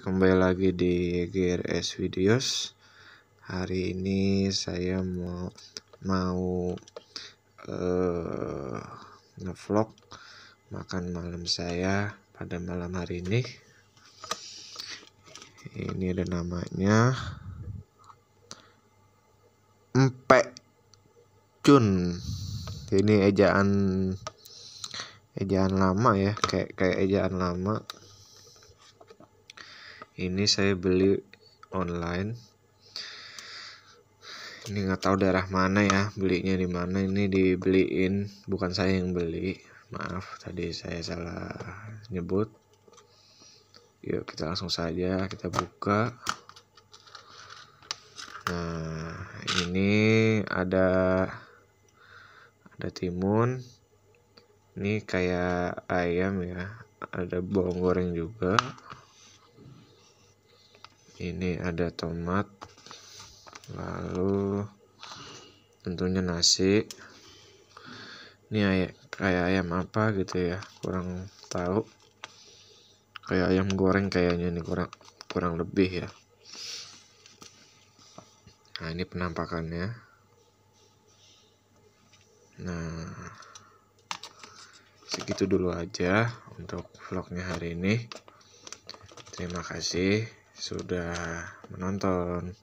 kembali lagi di GRS Videos. Hari ini saya mau mau uh, ngevlog makan malam saya pada malam hari ini. Ini ada namanya Empek Cun. Ini ejaan ejaan lama ya, kayak kayak ejaan lama ini saya beli online ini nggak tahu daerah mana ya belinya di mana ini dibeliin bukan saya yang beli maaf tadi saya salah nyebut yuk kita langsung saja kita buka nah ini ada ada timun ini kayak ayam ya ada bawang goreng juga ini ada tomat lalu tentunya nasi ini ayam, kayak ayam apa gitu ya kurang tahu kayak ayam goreng kayaknya ini kurang kurang lebih ya nah ini penampakannya nah segitu dulu aja untuk vlognya hari ini terima kasih sudah menonton.